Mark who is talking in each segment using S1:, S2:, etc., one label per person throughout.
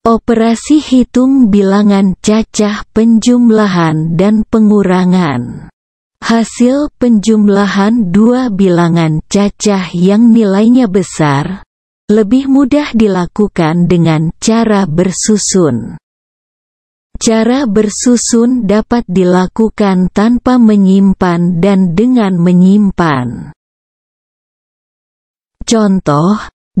S1: Operasi hitung bilangan cacah penjumlahan dan pengurangan Hasil penjumlahan dua bilangan cacah yang nilainya besar, lebih mudah dilakukan dengan cara bersusun. Cara bersusun dapat dilakukan tanpa menyimpan dan dengan menyimpan. Contoh, 2.252.415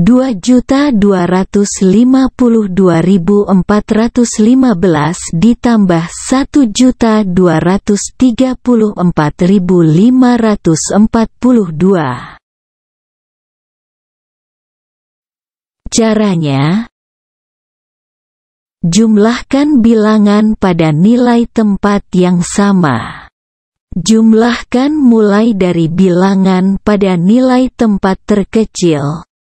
S1: ditambah 1.234.542.
S2: Caranya,
S1: jumlahkan bilangan pada nilai tempat yang sama. Jumlahkan mulai dari bilangan pada nilai tempat terkecil,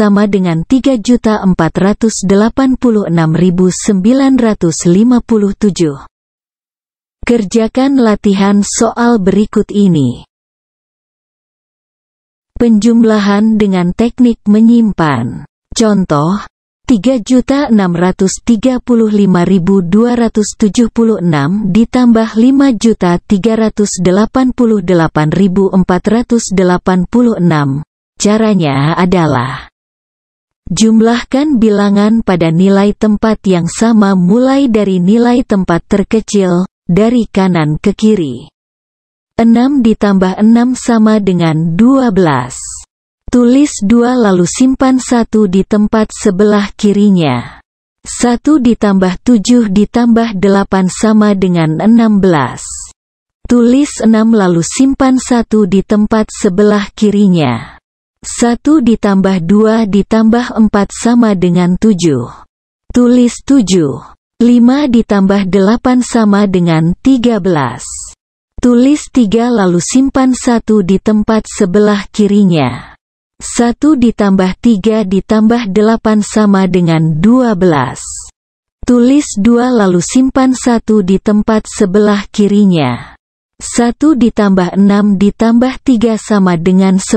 S1: sama dengan 3.486.957. Kerjakan latihan soal berikut ini. Penjumlahan dengan teknik menyimpan. Contoh, 3.635.276 ditambah 5.388.486. Caranya adalah Jumlahkan bilangan pada nilai tempat yang sama mulai dari nilai tempat terkecil, dari kanan ke kiri. 6 ditambah 6 sama dengan 12. Tulis 2 lalu simpan 1 di tempat sebelah kirinya. 1 ditambah 7 ditambah 8 sama dengan 16. Tulis 6 lalu simpan 1 di tempat sebelah kirinya. 1 ditambah 2 ditambah 4 sama dengan 7. Tulis 7. 5 ditambah 8 sama dengan 13. Tulis 3 lalu simpan 1 di tempat sebelah kirinya. 1 ditambah 3 ditambah 8 sama dengan 12. Tulis 2 lalu simpan 1 di tempat sebelah kirinya. 1 ditambah 6 ditambah 3 sama dengan 10.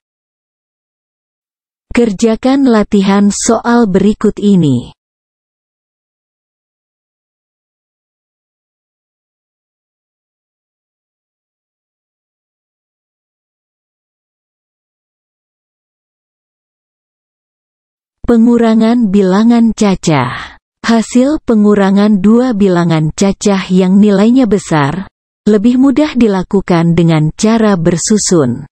S1: Kerjakan
S2: latihan soal berikut ini.
S1: Pengurangan bilangan cacah Hasil pengurangan dua bilangan cacah yang nilainya besar, lebih mudah dilakukan dengan cara bersusun.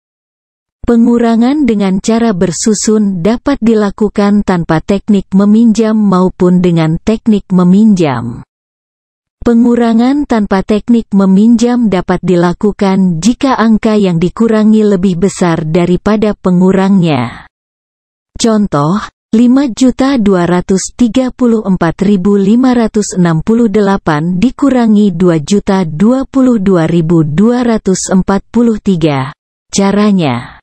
S1: Pengurangan dengan cara bersusun dapat dilakukan tanpa teknik meminjam maupun dengan teknik meminjam. Pengurangan tanpa teknik meminjam dapat dilakukan jika angka yang dikurangi lebih besar daripada pengurangnya. Contoh, 5.234.568 dikurangi 2.022.243.
S2: Caranya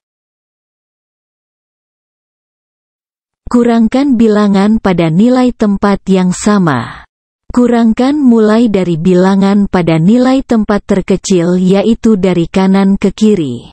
S1: Kurangkan bilangan pada nilai tempat yang sama. Kurangkan mulai dari bilangan pada nilai tempat terkecil yaitu dari kanan ke
S2: kiri.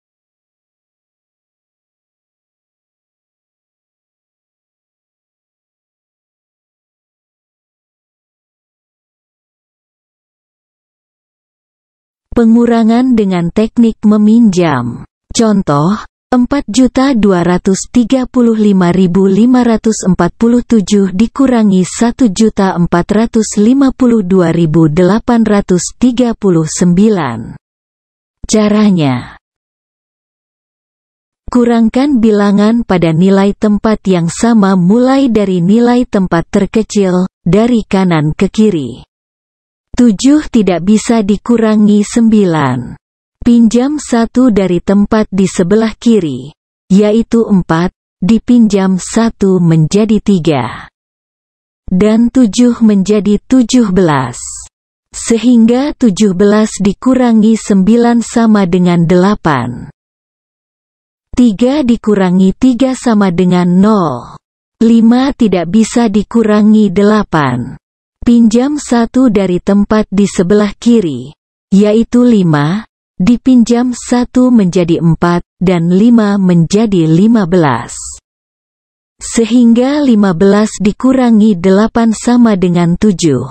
S1: Pengurangan dengan teknik meminjam. Contoh, 4.235.547 dikurangi 1.452.839. Caranya Kurangkan bilangan pada nilai tempat yang sama mulai dari nilai tempat terkecil, dari kanan ke kiri. Tujuh tidak bisa dikurangi sembilan. Pinjam satu dari tempat di sebelah kiri, yaitu empat, dipinjam satu menjadi tiga. Dan tujuh menjadi tujuh belas. Sehingga tujuh belas dikurangi sembilan sama dengan delapan. Tiga dikurangi tiga sama dengan nol. Lima tidak bisa dikurangi delapan. Pinjam satu dari tempat di sebelah kiri, yaitu lima, dipinjam satu menjadi empat, dan lima menjadi lima belas. Sehingga lima belas dikurangi delapan sama dengan tujuh.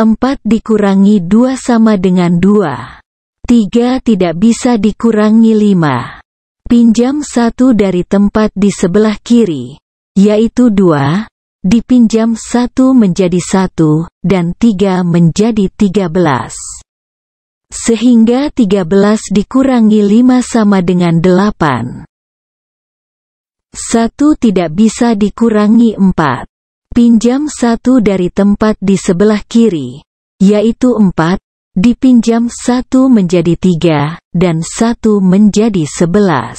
S1: Empat dikurangi dua sama dengan dua. Tiga tidak bisa dikurangi lima. Pinjam satu dari tempat di sebelah kiri, yaitu dua, dipinjam satu menjadi satu, dan tiga menjadi tiga belas. Sehingga tiga belas dikurangi lima sama dengan delapan. Satu tidak bisa dikurangi empat. Pinjam satu dari tempat di sebelah kiri, yaitu empat, dipinjam satu menjadi tiga, dan satu menjadi sebelas.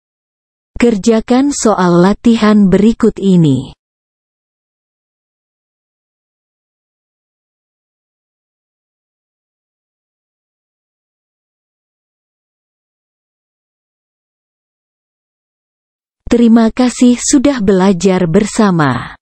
S1: Kerjakan soal latihan berikut ini.
S2: Terima kasih sudah belajar bersama.